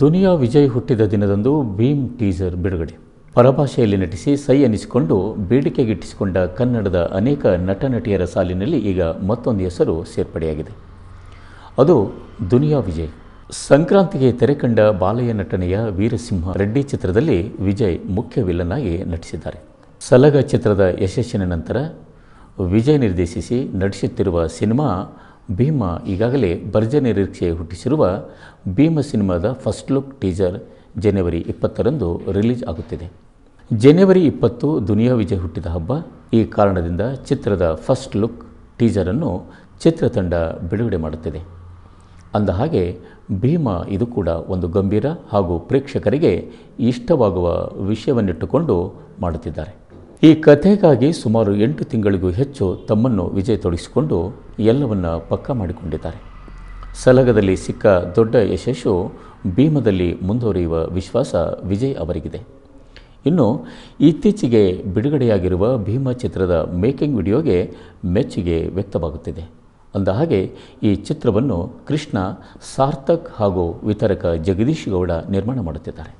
ದುನಿಯಾ ವಿಜಯ್ ಹುಟ್ಟಿದ ದಿನದಂದು ಭೀಮ್ ಟೀಸರ್ ಬಿಡುಗಡೆ ಪರಭಾಷೆಯಲ್ಲಿ ನಟಿಸಿ ಸೈ ಅನಿಸಿಕೊಂಡು ಬೇಡಿಕೆಗಿಟ್ಟಿಸಿಕೊಂಡ ಕನ್ನಡದ ಅನೇಕ ನಟ ನಟಿಯರ ಸಾಲಿನಲ್ಲಿ ಈಗ ಮತ್ತೊಂದು ಹೆಸರು ಸೇರ್ಪಡೆಯಾಗಿದೆ ಅದು ದುನಿಯಾ ವಿಜಯ್ ಸಂಕ್ರಾಂತಿಗೆ ತೆರೆ ಕಂಡ ಬಾಲಯ್ಯ ನಟನೆಯ ವೀರಸಿಂಹ ರೆಡ್ಡಿ ಚಿತ್ರದಲ್ಲಿ ವಿಜಯ್ ಮುಖ್ಯ ವಿಲನ್ ಆಗಿ ನಟಿಸಿದ್ದಾರೆ ಸಲಗ ಚಿತ್ರದ ಯಶಸ್ಸಿನ ನಂತರ ವಿಜಯ್ ನಿರ್ದೇಶಿಸಿ ನಟಿಸುತ್ತಿರುವ ಸಿನಿಮಾ ಭೀಮ ಈಗಾಗಲೇ ಭರ್ಜನೆ ನಿರೀಕ್ಷೆ ಹುಟ್ಟಿಸಿರುವ ಭೀಮ ಸಿನಿಮಾದ ಫಸ್ಟ್ ಲುಕ್ ಟೀಸರ್ ಜನವರಿ ಇಪ್ಪತ್ತರಂದು ರಿಲೀಸ್ ಆಗುತ್ತಿದೆ ಜನವರಿ ಇಪ್ಪತ್ತು ದುನಿಯಾ ವಿಜಯ್ ಹುಟ್ಟಿದ ಹಬ್ಬ ಈ ಕಾರಣದಿಂದ ಚಿತ್ರದ ಫಸ್ಟ್ ಲುಕ್ ಟೀಸರನ್ನು ಚಿತ್ರತಂಡ ಬಿಡುಗಡೆ ಮಾಡುತ್ತಿದೆ ಅಂದ ಹಾಗೆ ಭೀಮ ಇದು ಕೂಡ ಒಂದು ಗಂಭೀರ ಹಾಗೂ ಪ್ರೇಕ್ಷಕರಿಗೆ ಇಷ್ಟವಾಗುವ ವಿಷಯವನ್ನಿಟ್ಟುಕೊಂಡು ಮಾಡುತ್ತಿದ್ದಾರೆ ಈ ಕಥೆಗಾಗಿ ಸುಮಾರು ಎಂಟು ತಿಂಗಳಿಗೂ ಹೆಚ್ಚು ತಮ್ಮನ್ನು ವಿಜಯ್ ತೊಡಿಸಿಕೊಂಡು ಎಲ್ಲವನ್ನ ಪಕ್ಕ ಮಾಡಿಕೊಂಡಿದ್ದಾರೆ ಸಲಗದಲ್ಲಿ ಸಿಕ್ಕ ದೊಡ್ಡ ಯಶಸ್ಸು ಭೀಮದಲ್ಲಿ ಮುಂದುವರಿಯುವ ವಿಶ್ವಾಸ ವಿಜಯ್ ಅವರಿಗಿದೆ ಇನ್ನು ಇತ್ತೀಚೆಗೆ ಬಿಡುಗಡೆಯಾಗಿರುವ ಭೀಮ ಚಿತ್ರದ ಮೇಕಿಂಗ್ ವಿಡಿಯೋಗೆ ಮೆಚ್ಚುಗೆ ವ್ಯಕ್ತವಾಗುತ್ತಿದೆ ಅಂದಹಾಗೆ ಈ ಚಿತ್ರವನ್ನು ಕೃಷ್ಣ ಸಾರ್ಥಕ್ ಹಾಗೂ ವಿತರಕ ಜಗದೀಶ್ ಗೌಡ ನಿರ್ಮಾಣ ಮಾಡುತ್ತಿದ್ದಾರೆ